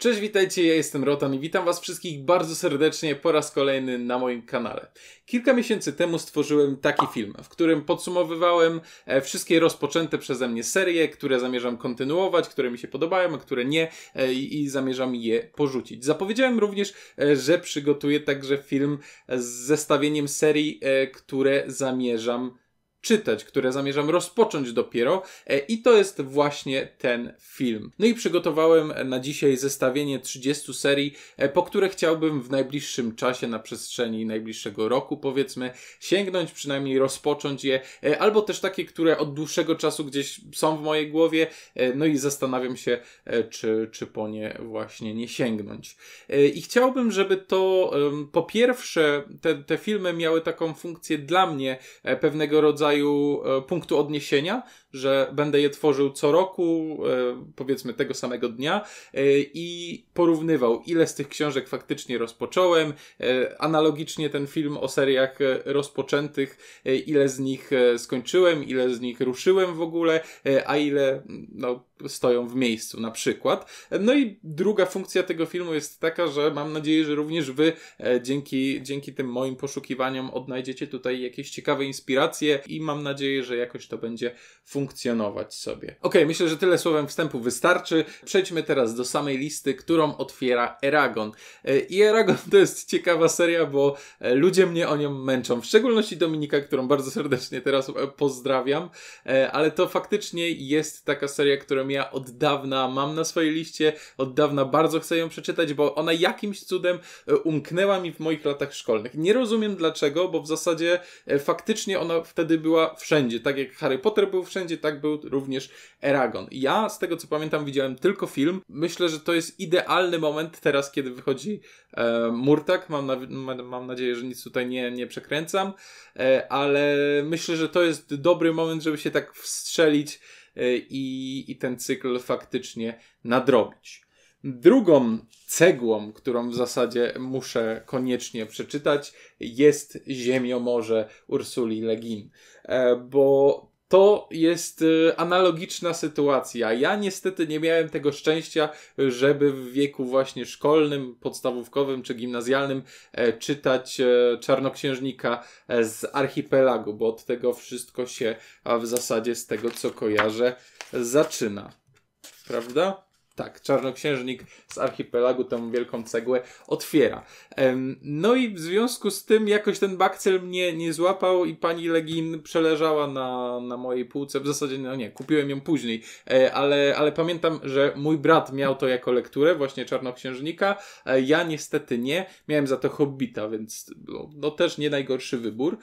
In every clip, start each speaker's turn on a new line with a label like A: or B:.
A: Cześć, witajcie, ja jestem Rotan i witam Was wszystkich bardzo serdecznie po raz kolejny na moim kanale. Kilka miesięcy temu stworzyłem taki film, w którym podsumowywałem e, wszystkie rozpoczęte przeze mnie serie, które zamierzam kontynuować, które mi się podobają, a które nie e, i zamierzam je porzucić. Zapowiedziałem również, e, że przygotuję także film z zestawieniem serii, które zamierzam czytać, które zamierzam rozpocząć dopiero e, i to jest właśnie ten film. No i przygotowałem na dzisiaj zestawienie 30 serii, e, po które chciałbym w najbliższym czasie, na przestrzeni najbliższego roku powiedzmy, sięgnąć, przynajmniej rozpocząć je, e, albo też takie, które od dłuższego czasu gdzieś są w mojej głowie, no i zastanawiam się, czy, czy po nie właśnie nie sięgnąć. I chciałbym, żeby to po pierwsze te, te filmy miały taką funkcję dla mnie pewnego rodzaju rodzaju e, punktu odniesienia, że będę je tworzył co roku, e, powiedzmy tego samego dnia e, i porównywał, ile z tych książek faktycznie rozpocząłem. Analogicznie ten film o seriach rozpoczętych, ile z nich skończyłem, ile z nich ruszyłem w ogóle, a ile no, stoją w miejscu na przykład. No i druga funkcja tego filmu jest taka, że mam nadzieję, że również wy dzięki, dzięki tym moim poszukiwaniom odnajdziecie tutaj jakieś ciekawe inspiracje i mam nadzieję, że jakoś to będzie funkcjonować sobie. Ok, myślę, że tyle słowem wstępu wystarczy. Przejdźmy teraz do samej listy, którą otwiera Eragon. E, I Eragon to jest ciekawa seria, bo e, ludzie mnie o nią męczą, w szczególności Dominika, którą bardzo serdecznie teraz e, pozdrawiam, ale to faktycznie jest taka seria, którą ja od dawna mam na swojej liście, od dawna bardzo chcę ją przeczytać, bo ona jakimś cudem umknęła mi w moich latach szkolnych. Nie rozumiem dlaczego, bo w zasadzie faktycznie ona wtedy była była wszędzie. Tak jak Harry Potter był wszędzie, tak był również Eragon. Ja z tego co pamiętam widziałem tylko film. Myślę, że to jest idealny moment teraz, kiedy wychodzi e, Murtak. Mam, na, mam nadzieję, że nic tutaj nie, nie przekręcam, e, ale myślę, że to jest dobry moment, żeby się tak wstrzelić e, i, i ten cykl faktycznie nadrobić. Drugą cegłą, którą w zasadzie muszę koniecznie przeczytać, jest Ziemiomorze Ursuli Legin, e, bo to jest e, analogiczna sytuacja. Ja niestety nie miałem tego szczęścia, żeby w wieku właśnie szkolnym, podstawówkowym czy gimnazjalnym e, czytać Czarnoksiężnika z archipelagu, bo od tego wszystko się w zasadzie z tego co kojarzę zaczyna. Prawda? tak, czarnoksiężnik z archipelagu tę wielką cegłę otwiera. No i w związku z tym jakoś ten bakcel mnie nie złapał i pani Legin przeleżała na, na mojej półce. W zasadzie, no nie, kupiłem ją później, e, ale, ale pamiętam, że mój brat miał to jako lekturę, właśnie czarnoksiężnika. E, ja niestety nie. Miałem za to hobbita, więc no, no też nie najgorszy wybór,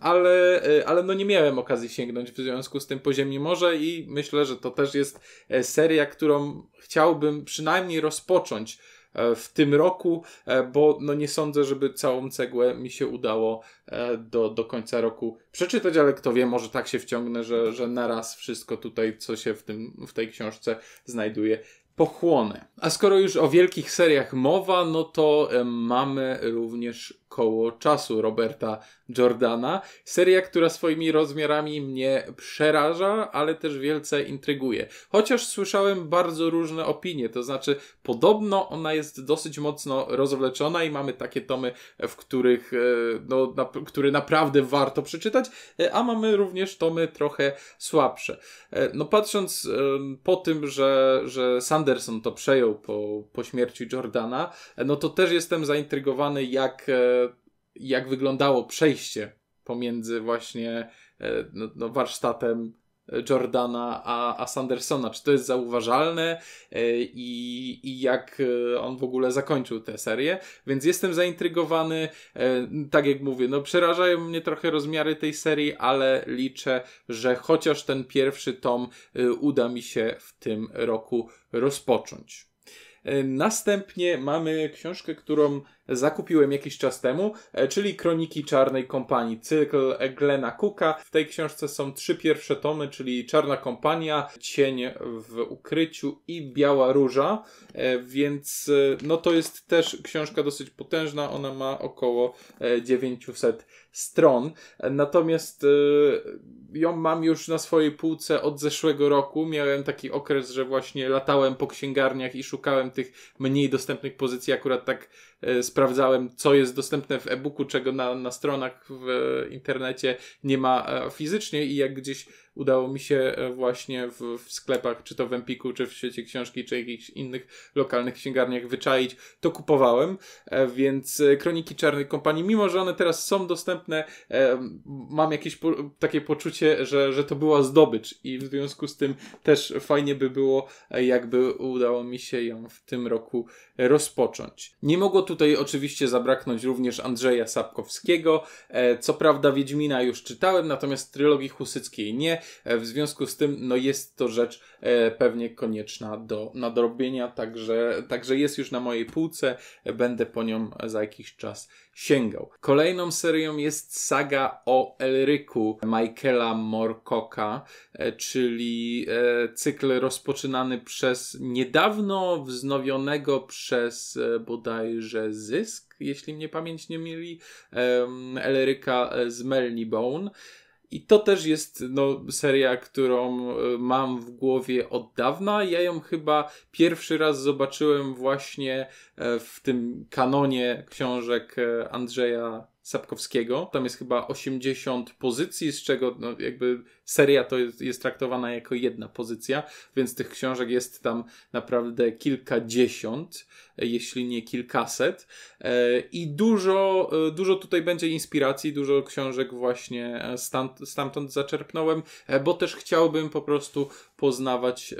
A: ale, e, ale no nie miałem okazji sięgnąć w związku z tym po Ziemi Morze i myślę, że to też jest seria, którą chciałbym przynajmniej rozpocząć e, w tym roku, e, bo no nie sądzę, żeby całą cegłę mi się udało e, do, do końca roku przeczytać, ale kto wie, może tak się wciągnę, że, że naraz wszystko tutaj, co się w, tym, w tej książce znajduje, pochłonę. A skoro już o wielkich seriach mowa, no to mamy również koło czasu Roberta Jordana. Seria, która swoimi rozmiarami mnie przeraża, ale też wielce intryguje. Chociaż słyszałem bardzo różne opinie, to znaczy podobno ona jest dosyć mocno rozwleczona i mamy takie tomy, w których, e, no, na, które naprawdę warto przeczytać, e, a mamy również tomy trochę słabsze. E, no patrząc po tym, że, że Sanderson to przejął po, po śmierci Jordana, no to też jestem zaintrygowany, jak jak wyglądało przejście pomiędzy właśnie e, no, no warsztatem Jordana a, a Sandersona. Czy to jest zauważalne e, i, i jak e, on w ogóle zakończył tę serię? Więc jestem zaintrygowany. Tak jak mówię, no przerażają mnie trochę rozmiary tej serii, ale liczę, że chociaż ten pierwszy tom uda mi się w tym roku rozpocząć. Następnie mamy książkę, którą zakupiłem jakiś czas temu, e, czyli Kroniki Czarnej Kompanii, cykl Glena Cooka. W tej książce są trzy pierwsze tomy, czyli Czarna Kompania, Cień w ukryciu i Biała Róża, e, więc e, no to jest też książka dosyć potężna, ona ma około 900 stron. Natomiast ją mam już na swojej półce od zeszłego roku. Miałem taki okres, że właśnie latałem po księgarniach i szukałem tych mniej dostępnych pozycji. Akurat tak E, sprawdzałem, co jest dostępne w e-booku, czego na, na stronach w internecie nie ma e, fizycznie i jak gdzieś udało mi się e, właśnie w, w sklepach, czy to w Empiku, czy w świecie książki, czy jakichś innych lokalnych księgarniach wyczaić, to kupowałem. E, więc e, Kroniki Czarnej Kompanii, mimo że one teraz są dostępne, mam jakieś po, takie poczucie, że, że to była zdobycz i w związku z tym też fajnie by było, jakby udało mi się ją w tym roku rozpocząć. Nie mogło tutaj oczywiście zabraknąć również Andrzeja Sapkowskiego. Co prawda Wiedźmina już czytałem, natomiast trylogii Husyckiej nie. E, w związku z tym, no jest to rzecz e, pewnie konieczna do nadrobienia, także, także jest już na mojej półce. E, będę po nią za jakiś czas sięgał. Kolejną serią jest saga o Elryku Michaela Morcocka, czyli cykl rozpoczynany przez niedawno wznowionego przez bodajże Zysk, jeśli mnie pamięć nie mieli, Elryka z Melnibone. I to też jest no, seria, którą e, mam w głowie od dawna. Ja ją chyba pierwszy raz zobaczyłem właśnie e, w tym kanonie książek e, Andrzeja Sapkowskiego. Tam jest chyba 80 pozycji, z czego no, jakby seria to jest, jest traktowana jako jedna pozycja, więc tych książek jest tam naprawdę kilkadziesiąt, e, jeśli nie kilkaset. E, I dużo, e, dużo tutaj będzie inspiracji, dużo książek właśnie stamtąd, stamtąd zaczerpnąłem, bo też chciałbym po prostu poznawać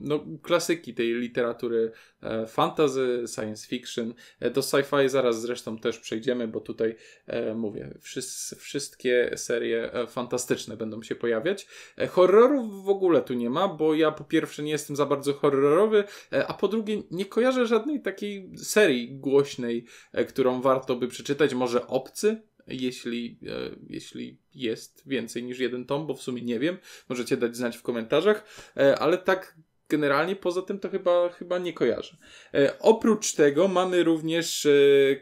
A: no, klasyki tej literatury fantasy, science fiction. Do sci-fi zaraz zresztą też przejdziemy, bo tutaj mówię, wszyscy, wszystkie serie fantastyczne będą się pojawiać pojawiać. E, Horrorów w ogóle tu nie ma, bo ja po pierwsze nie jestem za bardzo horrorowy, e, a po drugie nie kojarzę żadnej takiej serii głośnej, e, którą warto by przeczytać. Może Obcy? jeśli, e, jeśli jest więcej niż jeden tom, bo w sumie nie wiem, możecie dać znać w komentarzach, e, ale tak generalnie poza tym to chyba, chyba nie kojarzę. E, oprócz tego mamy również e,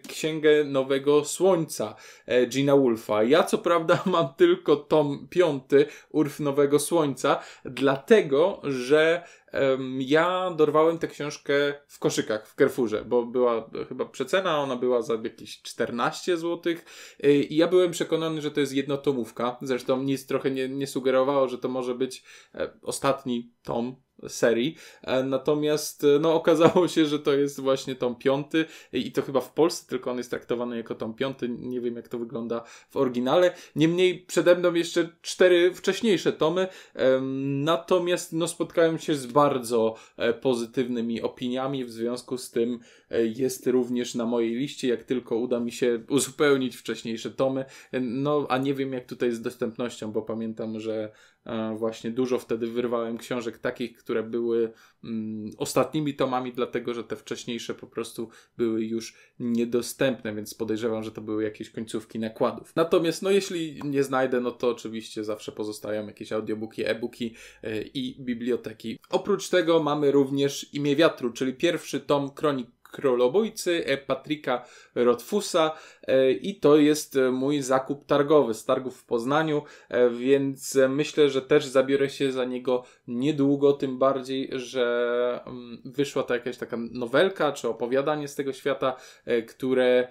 A: Księgę Nowego Słońca e, Gina Wolfa. Ja co prawda mam tylko tom piąty Urf Nowego Słońca, dlatego, że ja dorwałem tę książkę w koszykach, w Carrefourze, bo była chyba przecena, ona była za jakieś 14 zł y, i ja byłem przekonany, że to jest jednotomówka. Zresztą nic trochę nie, nie sugerowało, że to może być e, ostatni tom serii. E, natomiast e, no, okazało się, że to jest właśnie tom piąty i to chyba w Polsce tylko on jest traktowany jako tom piąty. Nie wiem, jak to wygląda w oryginale. Niemniej przede mną jeszcze cztery wcześniejsze tomy. Natomiast no, spotkałem się z bardzo bardzo e, pozytywnymi opiniami, w związku z tym E, jest również na mojej liście, jak tylko uda mi się uzupełnić wcześniejsze tomy. E, no, a nie wiem jak tutaj z dostępnością, bo pamiętam, że e, właśnie dużo wtedy wyrwałem książek takich, które były mm, ostatnimi tomami, dlatego że te wcześniejsze po prostu były już niedostępne, więc podejrzewam, że to były jakieś końcówki nakładów. Natomiast no jeśli nie znajdę, no to oczywiście zawsze pozostają jakieś audiobooki, e-booki yy, i biblioteki. Oprócz tego mamy również Imię Wiatru, czyli pierwszy tom kronik królobójcy e, Patryka Rotfusa e, i to jest e, mój zakup targowy z targów w Poznaniu, więc myślę, że też zabiorę się za niego niedługo, tym bardziej, że mm, wyszła to jakaś taka nowelka czy opowiadanie z tego świata, które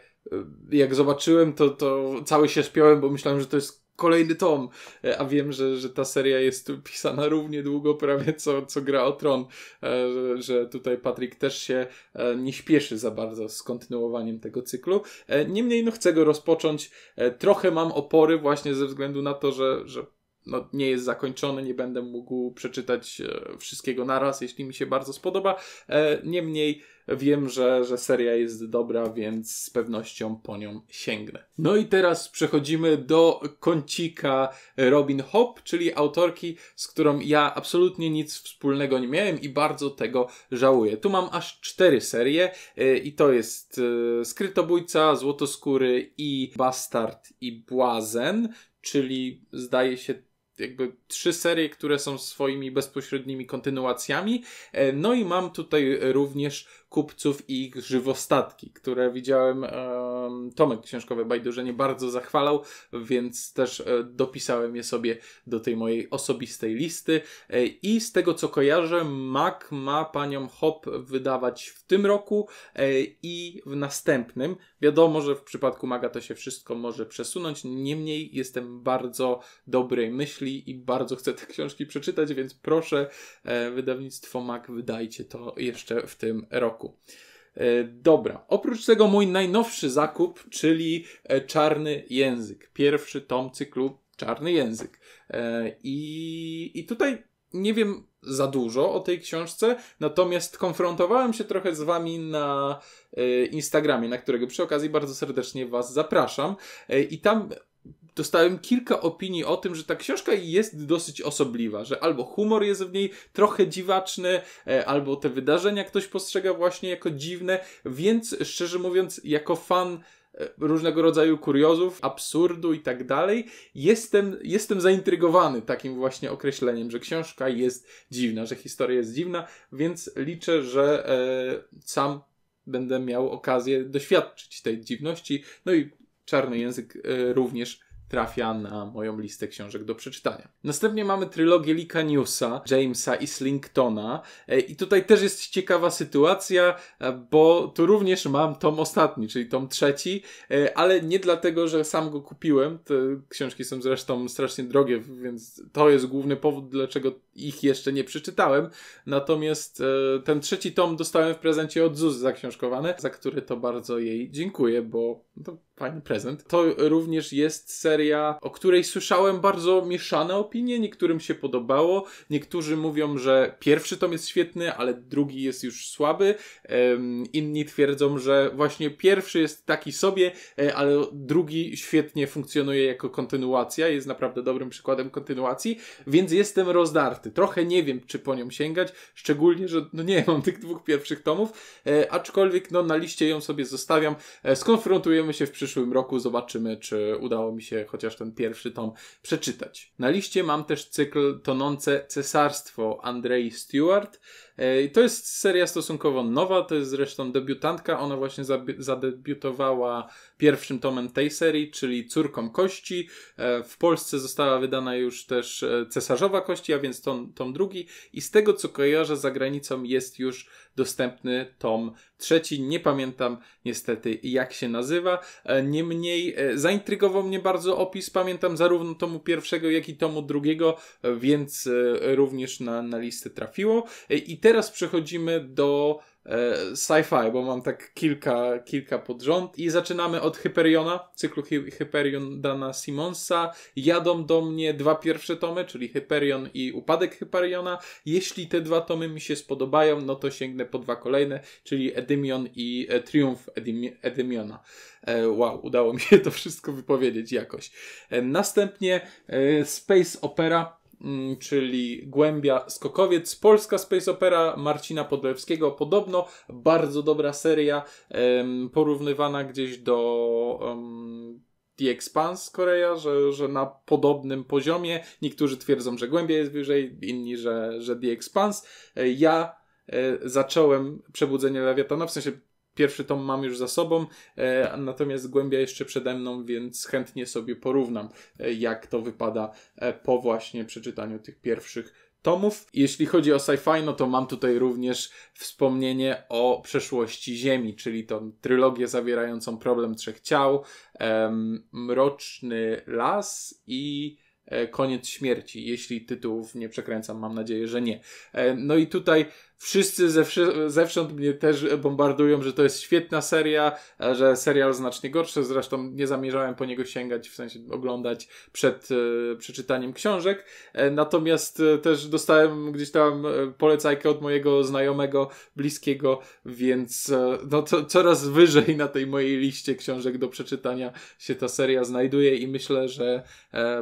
A: Y, jak zobaczyłem, to, to cały się śpiąłem, bo myślałem, że to jest kolejny tom, e, a wiem, że, że ta seria jest pisana równie długo prawie co, co gra o tron, e, że, że tutaj Patrick też się e, nie śpieszy za bardzo z kontynuowaniem tego cyklu. Niemniej no chcę go rozpocząć. Trochę mam opory właśnie ze względu na to, że, że no, nie jest zakończony, nie będę mógł przeczytać e, wszystkiego naraz, jeśli mi się bardzo spodoba. E, niemniej wiem, że, że seria jest dobra, więc z pewnością po nią sięgnę. No i teraz przechodzimy do kącika Robin Hop czyli autorki, z którą ja absolutnie nic wspólnego nie miałem i bardzo tego żałuję. Tu mam aż cztery serie e, i to jest Skrytobójca, Złotoskóry i Bastard i Błazen, czyli zdaje się jakby trzy serie, które są swoimi bezpośrednimi kontynuacjami. E, no i mam tutaj również kupców i ich żywostatki, które widziałem. E, Tomek Książkowy nie bardzo zachwalał, więc też e, dopisałem je sobie do tej mojej osobistej listy. I z tego co kojarzę, Mac ma panią Hop wydawać w tym roku i w następnym. Wiadomo, że w przypadku Maga to się wszystko może przesunąć, niemniej jestem bardzo dobrej myśli myśli i bardzo chcę te książki przeczytać, więc proszę, e, wydawnictwo Mac, wydajcie to jeszcze w tym roku. E, dobra, oprócz tego mój najnowszy zakup, czyli e, Czarny Język. Pierwszy tom cyklu Czarny Język. I, i tutaj nie wiem za dużo o tej książce, natomiast konfrontowałem się trochę z wami na Instagramie, na którego przy okazji bardzo serdecznie was zapraszam. I tam dostałem kilka opinii o tym, że ta książka jest dosyć osobliwa, że albo humor jest w niej trochę dziwaczny, e, albo te wydarzenia ktoś postrzega właśnie jako dziwne, więc szczerze mówiąc, jako fan e, różnego rodzaju kuriozów, absurdu i tak dalej, jestem, jestem zaintrygowany takim właśnie określeniem, że książka jest dziwna, że historia jest dziwna, więc liczę, że e, sam będę miał okazję doświadczyć tej dziwności. No i czarny język e, również trafia na moją listę książek do przeczytania. Następnie mamy trylogię Lika Newsa, Jamesa i Slingtona. E, I tutaj też jest ciekawa sytuacja, e, bo tu również mam tom ostatni, czyli tom trzeci, e, ale nie dlatego, że sam go kupiłem. Te książki są zresztą strasznie drogie, więc to jest główny powód, dlaczego ich jeszcze nie przeczytałem. Natomiast e, ten trzeci tom dostałem w prezencie od Zuzy zaksiążkowany, za który to bardzo jej dziękuję, bo to fajny prezent. To również jest seria, o której słyszałem bardzo mieszane opinie. Niektórym się podobało, niektórzy mówią, że pierwszy tom jest świetny, ale drugi jest już słaby. E, inni twierdzą, że właśnie pierwszy jest taki sobie, e, ale drugi świetnie funkcjonuje jako kontynuacja, jest naprawdę dobrym przykładem kontynuacji, więc jestem rozdarty karty. Trochę nie wiem, czy po nią sięgać, szczególnie, że no nie mam tych dwóch pierwszych tomów, e, aczkolwiek no na liście ją sobie zostawiam. E, skonfrontujemy się w przyszłym roku, zobaczymy, czy udało mi się chociaż ten pierwszy tom przeczytać. Na liście mam też cykl Tonące Cesarstwo Andrei Stewart. E, to jest seria stosunkowo nowa, to jest zresztą debiutantka, ona właśnie zadebiutowała pierwszym tomem tej serii, czyli Córką Kości. E, w Polsce została wydana już też e, Cesarzowa Kości, a więc to tom, tom drugi i z tego co kojarzę za granicą jest już dostępny tom trzeci. Nie pamiętam niestety jak się nazywa. E, niemniej e, zaintrygował mnie bardzo opis. Pamiętam zarówno tomu pierwszego, jak i tomu drugiego, e, więc również na, na listę trafiło. I teraz przechodzimy do E, sci-fi, bo mam tak kilka, kilka pod rząd i zaczynamy od Hyperiona, cyklu Hi Hyperion Dana Simonsa. Jadą do mnie dwa pierwsze tomy, czyli Hyperion i Upadek Hyperiona. Jeśli te dwa tomy mi się spodobają, no to sięgnę po dwa kolejne, czyli Edymion i e, Triumf Edym Edymiona. E, wow, udało mi się to wszystko wypowiedzieć jakoś. E, następnie e, Space Opera Mm, czyli Głębia Skokowiec, polska space opera Marcina Podlewskiego. Podobno bardzo dobra seria, porównywana gdzieś do um, The Expanse Korea, że, że na podobnym poziomie. Niektórzy twierdzą, że Głębia jest wyżej, inni, że, że The Expanse. E, ja e, zacząłem Przebudzenie Lewiatana, w sensie Pierwszy tom mam już za sobą, e, natomiast głębia jeszcze przede mną, więc chętnie sobie porównam, e, jak to wypada e, po właśnie przeczytaniu tych pierwszych tomów. Jeśli chodzi o sci-fi, no to mam tutaj również wspomnienie o przeszłości Ziemi, czyli tą trylogię zawierającą problem trzech ciał, mroczny las i e, koniec śmierci, jeśli tytułów nie przekręcam, mam nadzieję, że nie. E, no i tutaj wszyscy zewsząd mnie też bombardują, że to jest świetna seria, e, że serial znacznie gorszy, zresztą nie zamierzałem po niego sięgać, w sensie oglądać przed e, przeczytaniem książek, e, natomiast też dostałem gdzieś tam polecajkę od mojego znajomego, bliskiego, więc no to coraz wyżej na tej mojej liście książek do przeczytania się ta seria znajduje i myślę, że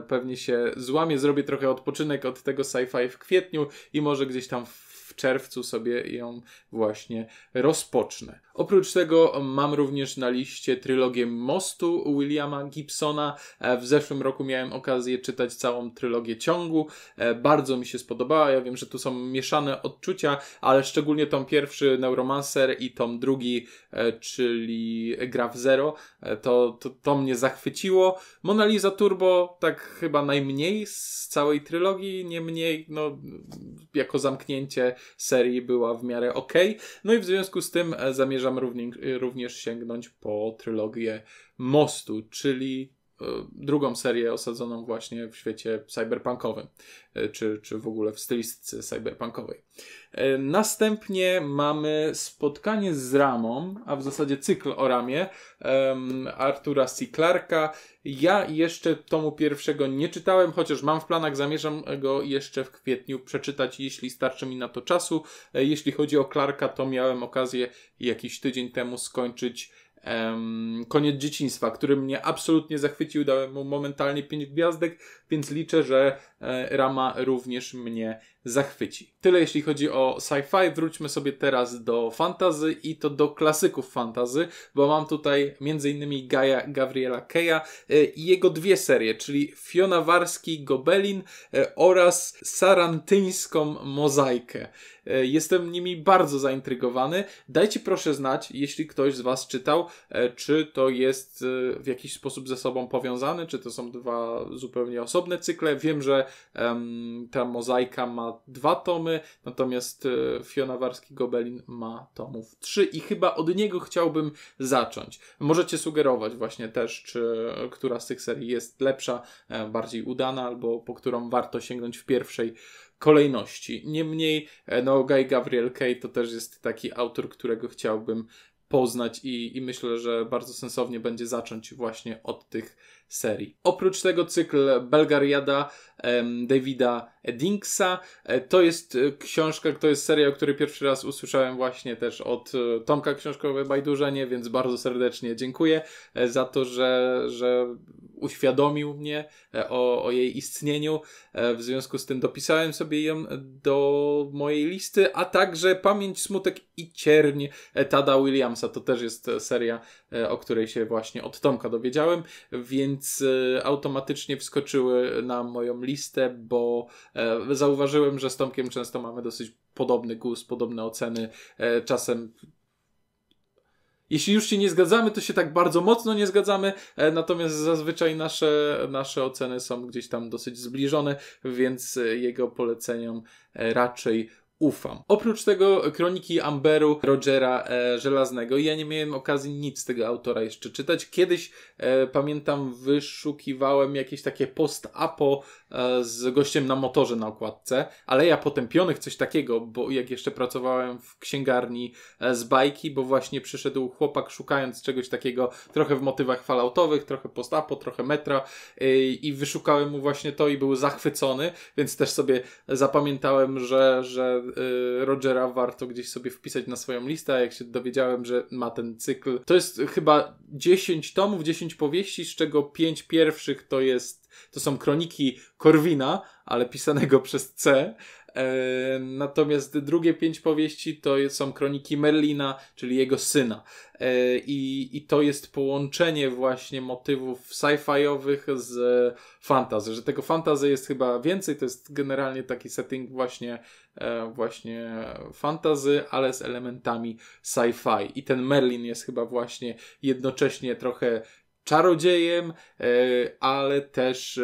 A: pewnie się złamie, zrobię trochę odpoczynek od tego sci-fi w kwietniu i może gdzieś tam w czerwcu sobie ją właśnie rozpocznę. Oprócz tego mam również na liście trylogię Mostu Williama Gibsona. E, w zeszłym roku miałem okazję czytać całą trylogię ciągu. E, bardzo mi się spodobała. Ja wiem, że tu są mieszane odczucia, ale szczególnie tom pierwszy Neuromancer i tom drugi, e, czyli Graf Zero, to, to, to mnie zachwyciło. Mona Lisa Turbo tak chyba najmniej z całej trylogii, nie mniej, no jako zamknięcie serii była w miarę ok. No i w związku z tym e, zamierzam również, również sięgnąć po trylogię Mostu, czyli E, drugą serię osadzoną właśnie w świecie cyberpunkowym, e, czy, czy w ogóle w stylistyce cyberpunkowej. E, następnie mamy spotkanie z Ramą, a w zasadzie cykl o Ramie um, Artura C. Clarka. Ja jeszcze tomu pierwszego nie czytałem, chociaż mam w planach, zamierzam go jeszcze w kwietniu przeczytać, jeśli starczy mi na to czasu. Jeśli chodzi o Clarka, to miałem okazję jakiś tydzień temu skończyć um, Koniec dzieciństwa, który mnie absolutnie zachwycił, dałem mu momentalnie pięć gwiazdek, więc liczę, że e, Rama również mnie zachwyci. Tyle jeśli chodzi o sci-fi. Wróćmy sobie teraz do fantazy i to do klasyków fantazy, bo mam tutaj m.in. Gaja Gabriela Keja e, i jego dwie serie, czyli Fionawarski Gobelin e, oraz Sarantyńską Mozaikę. E, jestem nimi bardzo zaintrygowany. Dajcie proszę znać, jeśli ktoś z Was czytał, czy to jest w jakiś sposób ze sobą powiązane, czy to są dwa zupełnie osobne cykle. Wiem, że um, ta mozaika ma dwa tomy, natomiast e, Fiona Warski-Gobelin ma tomów trzy i chyba od niego chciałbym zacząć. Możecie sugerować właśnie też, czy która z tych serii jest lepsza, e, bardziej udana, albo po którą warto sięgnąć w pierwszej kolejności. Niemniej, e, no, Guy Gabriel Kay to też jest taki autor, którego chciałbym poznać i, i myślę, że bardzo sensownie będzie zacząć właśnie od tych serii. Oprócz tego cykl Belgariada em, Davida Dinksa. E, to jest e, książka, to jest seria, o której pierwszy raz usłyszałem właśnie też od e, Tomka Książkowe Bajdurzenie, więc bardzo serdecznie dziękuję za to, że, że uświadomił mnie o, o jej istnieniu. W związku z tym dopisałem sobie ją do mojej listy, a także Pamięć, Smutek i Cierń Tada Williamsa. To też jest seria, o której się właśnie od Tomka dowiedziałem, więc automatycznie wskoczyły na moją listę, bo E, zauważyłem, że z Tomkiem często mamy dosyć podobny gust, podobne oceny. E, czasem jeśli już się nie zgadzamy, to się tak bardzo mocno nie zgadzamy, e, natomiast zazwyczaj nasze, nasze oceny są gdzieś tam dosyć zbliżone, więc jego poleceniom raczej ufam. Oprócz tego kroniki Amberu Rogera e, Żelaznego, ja nie miałem okazji nic z tego autora jeszcze czytać. Kiedyś, e, pamiętam, wyszukiwałem jakieś takie post-apo e, z gościem na motorze na okładce, ale ja potępionych coś takiego, bo jak jeszcze pracowałem w księgarni e, z bajki, bo właśnie przyszedł chłopak szukając czegoś takiego trochę w motywach falautowych, trochę post-apo, trochę metra e, i wyszukałem mu właśnie to i był zachwycony, więc też sobie zapamiętałem, że, że Y, Rogera warto gdzieś sobie wpisać na swoją listę, a jak się dowiedziałem, że ma ten cykl, to jest chyba 10 tomów, 10 powieści, z czego 5 pierwszych to jest, to są kroniki Korwina, ale pisanego przez C, E, natomiast drugie pięć powieści to są kroniki Merlina, czyli jego syna. E, I, i to jest połączenie właśnie motywów sci-fiowych z fantazją, że tego fantasy jest chyba więcej, to jest generalnie taki setting właśnie, e, właśnie fantasy, ale z elementami sci-fi. I ten Merlin jest chyba właśnie jednocześnie trochę czarodziejem, e, ale też e,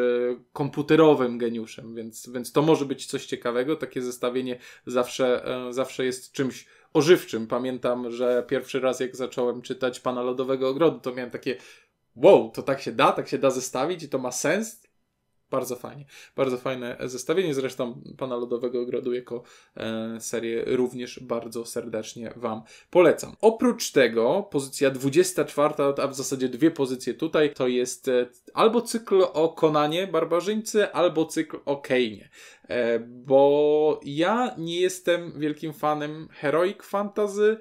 A: komputerowym geniuszem, więc, więc to może być coś ciekawego. Takie zestawienie zawsze, e, zawsze jest czymś ożywczym. Pamiętam, że pierwszy raz jak zacząłem czytać Pana Lodowego Ogrodu, to miałem takie wow, to tak się da, tak się da zestawić i to ma sens bardzo fajnie. Bardzo fajne zestawienie. Zresztą Pana Lodowego Ogrodu jako e, serię również bardzo serdecznie Wam polecam. Oprócz tego pozycja 24, a w zasadzie dwie pozycje tutaj, to jest e, albo cykl o Konanie Barbarzyńcy, albo cykl o Kejnie. E, bo ja nie jestem wielkim fanem heroic fantasy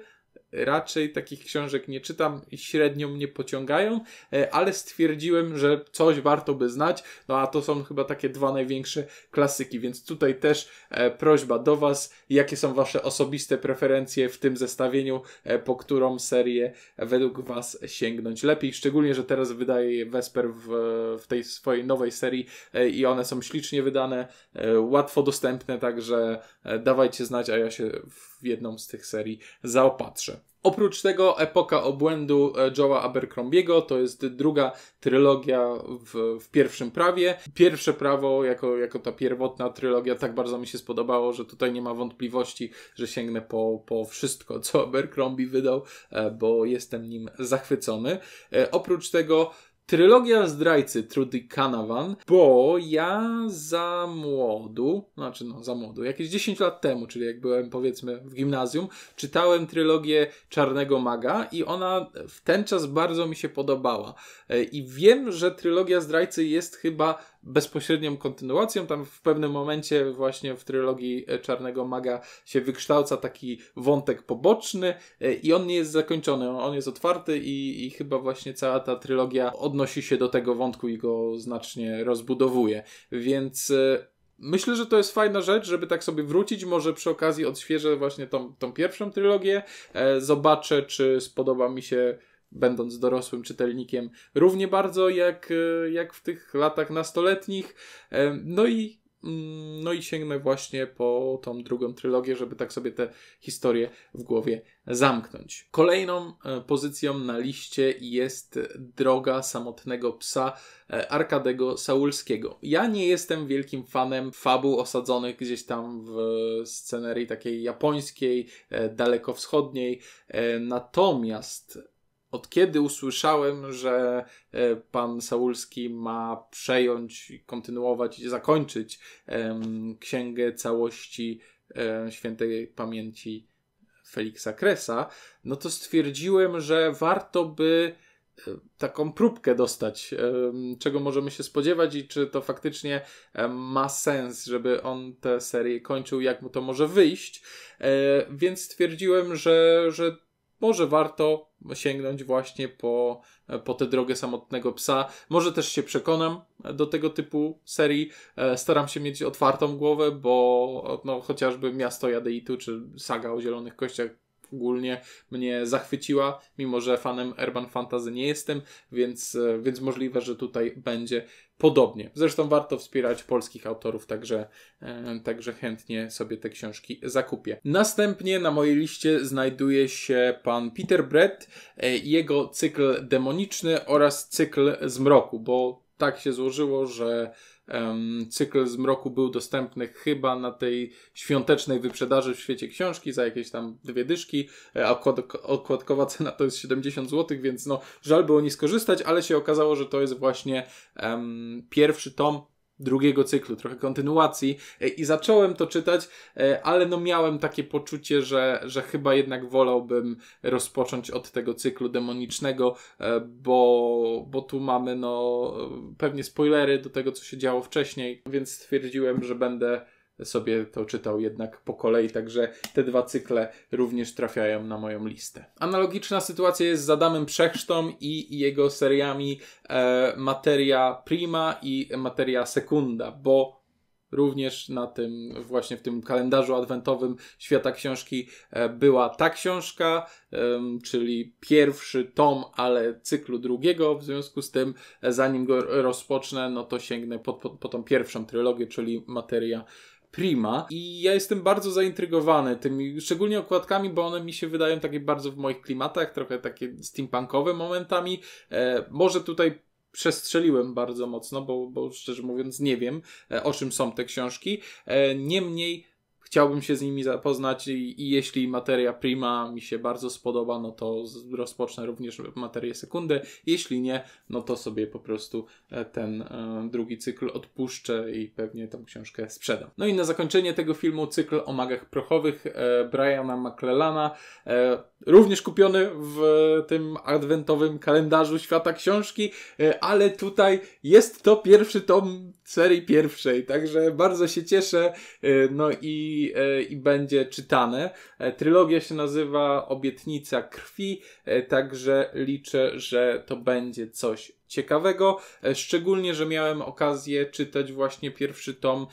A: raczej takich książek nie czytam, średnio mnie pociągają, e, ale stwierdziłem, że coś warto by znać, no a to są chyba takie dwa największe klasyki, więc tutaj też e, prośba do Was, jakie są Wasze osobiste preferencje w tym zestawieniu, e, po którą serię według Was sięgnąć lepiej, szczególnie, że teraz wydaje Wesper w, w tej swojej nowej serii i one są ślicznie wydane, łatwo dostępne, także dawajcie znać, a ja się w w jedną z tych serii zaopatrzę. Oprócz tego Epoka Obłędu e, Joe'a Abercrombiego to jest druga trylogia w, w, pierwszym prawie. Pierwsze prawo, jako, jako ta pierwotna trylogia, tak bardzo mi się spodobało, że tutaj nie ma wątpliwości, że sięgnę po, po wszystko, co Abercrombie wydał, e, bo jestem nim zachwycony. E, oprócz tego Trylogia Zdrajcy Trudy Canavan, bo ja za młodu, znaczy no za młodu, jakieś 10 lat temu, czyli jak byłem powiedzmy w gimnazjum, czytałem trylogię Czarnego Maga i ona w ten czas bardzo mi się podobała. E, I wiem, że Trylogia Zdrajcy jest chyba bezpośrednią kontynuacją. Tam w pewnym momencie właśnie w trylogii e, Czarnego Maga się wykształca taki wątek poboczny e, i on nie jest zakończony, on jest otwarty i, i chyba właśnie cała ta trylogia odnosi się do tego wątku i go znacznie rozbudowuje. Więc e, Myślę, że to jest fajna rzecz, żeby tak sobie wrócić. Może przy okazji odświeżę właśnie tą, tą pierwszą trylogię. E, zobaczę, czy spodoba mi się będąc dorosłym czytelnikiem, równie bardzo jak, e, jak w tych latach nastoletnich. E, no i, mm, no i sięgnę właśnie po tą drugą trylogię, żeby tak sobie tę historię w głowie zamknąć. Kolejną e, pozycją na liście jest Droga Samotnego Psa Arkadego Saulskiego. Ja nie jestem wielkim fanem fabuł osadzonych gdzieś tam w scenerii takiej japońskiej, dalekowschodniej, natomiast od kiedy usłyszałem, że e, pan Saulski ma przejąć, kontynuować i zakończyć księgę całości e, świętej pamięci Feliksa Kresa, no to stwierdziłem, że warto by e, taką próbkę dostać, czego możemy się spodziewać i czy to faktycznie ma sens, żeby on tę serię kończył, jak mu to może wyjść. Więc stwierdziłem, że, że może warto sięgnąć właśnie po, po tę drogę samotnego psa. Może też się przekonam do tego typu serii. E, staram się mieć otwartą głowę, bo no, chociażby Miasto Jadeitu czy Saga o Zielonych Kościach ogólnie mnie zachwyciła, mimo że fanem Urban Fantasy nie jestem, więc, e, więc możliwe, że tutaj będzie podobnie. Zresztą warto wspierać polskich autorów, także, e, także chętnie sobie te książki zakupię. Następnie na mojej liście znajduje się pan Peter Brett, e, jego cykl demoniczny oraz cykl zmroku, bo tak się złożyło, że cykl Zmroku był dostępny chyba na tej świątecznej wyprzedaży w świecie książki za jakieś tam dwie dyszki, e, a okładkowa cena to jest 70 zł, więc no żal było nie skorzystać, ale się okazało, że to jest właśnie um, pierwszy tom drugiego cyklu, trochę kontynuacji e, i zacząłem to czytać, e, ale no miałem takie poczucie, że, że chyba jednak wolałbym rozpocząć od tego cyklu demonicznego, e, bo, bo tu mamy no pewnie spoilery do tego, co się działo wcześniej, więc stwierdziłem, że będę sobie to czytał jednak po kolei, także te dwa cykle również trafiają na moją listę. Analogiczna sytuacja jest z Adamem Przechrztą i jego seriami e, Materia Prima i Materia Secunda, bo również na tym, właśnie w tym kalendarzu adwentowym świata książki e, była ta książka, czyli pierwszy tom, ale cyklu drugiego. W związku z tym, e, zanim go rozpocznę, no to sięgnę po, po, po tą pierwszą trylogię, czyli materia prima i ja jestem bardzo zaintrygowany tymi, szczególnie okładkami, bo one mi się wydają takie bardzo w moich klimatach, trochę takie steampunkowe momentami. E, może tutaj przestrzeliłem bardzo mocno, bo, bo szczerze mówiąc nie wiem, e, o czym są te książki. E, niemniej chciałbym się z nimi zapoznać i, i, jeśli materia prima mi się bardzo spodoba, no to rozpocznę również materię sekundę. Jeśli nie, no to sobie po prostu e, ten e, drugi cykl odpuszczę i pewnie tą książkę sprzedam. No i na zakończenie tego filmu cykl o magach prochowych e, Briana McClellana, również kupiony w tym adwentowym kalendarzu świata książki, ale tutaj jest to pierwszy tom serii pierwszej, także bardzo się cieszę, y, no i, y, i będzie czytane. E, trylogia się nazywa Obietnica Krwi, e, także liczę, że to będzie coś ciekawego, e, szczególnie, że miałem okazję czytać właśnie pierwszy tom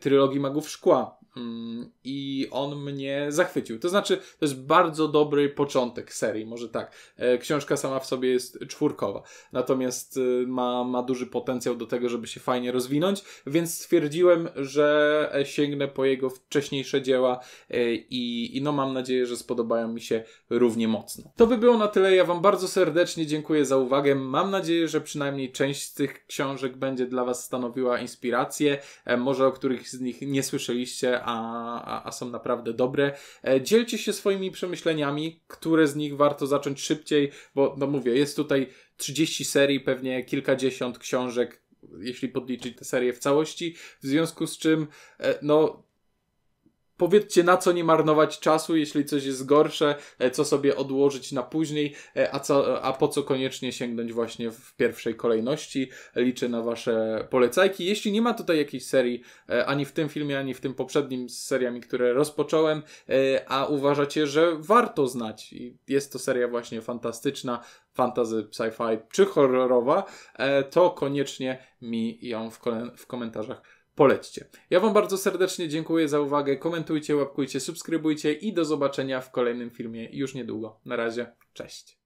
A: trylogii Magów Szkła, Mm, I on mnie zachwycił. To znaczy, to jest bardzo dobry początek serii, może tak. E, książka sama w sobie jest czwórkowa, natomiast e, ma, ma duży potencjał do tego, żeby się fajnie rozwinąć, więc stwierdziłem, że e, sięgnę po jego wcześniejsze dzieła i, i no mam nadzieję, że spodobają mi się równie mocno. To by było na tyle. Ja Wam bardzo serdecznie dziękuję za uwagę. Mam nadzieję, że przynajmniej część z tych książek będzie dla Was stanowiła inspirację, może o których z nich nie słyszeliście, a, a są naprawdę dobre. E, dzielcie się swoimi przemyśleniami, które z nich warto zacząć szybciej, bo no mówię, jest tutaj 30 serii, pewnie kilkadziesiąt książek, jeśli podliczyć tę serię w całości, w związku z czym e, no Powiedzcie, na co nie marnować czasu, jeśli coś jest gorsze, e, co sobie odłożyć na później, e, a, co, a po co koniecznie sięgnąć właśnie w pierwszej kolejności. Liczę na Wasze polecajki. Jeśli nie ma tutaj jakiejś serii, e, ani w tym filmie, ani w tym poprzednim z seriami, które rozpocząłem, a uważacie, że warto znać, i jest to seria właśnie fantastyczna, fantasy, sci-fi czy horrorowa, to koniecznie mi ją w, w komentarzach polećcie. Ja Wam bardzo serdecznie dziękuję za uwagę. Komentujcie, łapkujcie, subskrybujcie i do zobaczenia w kolejnym filmie już niedługo. Na razie, cześć.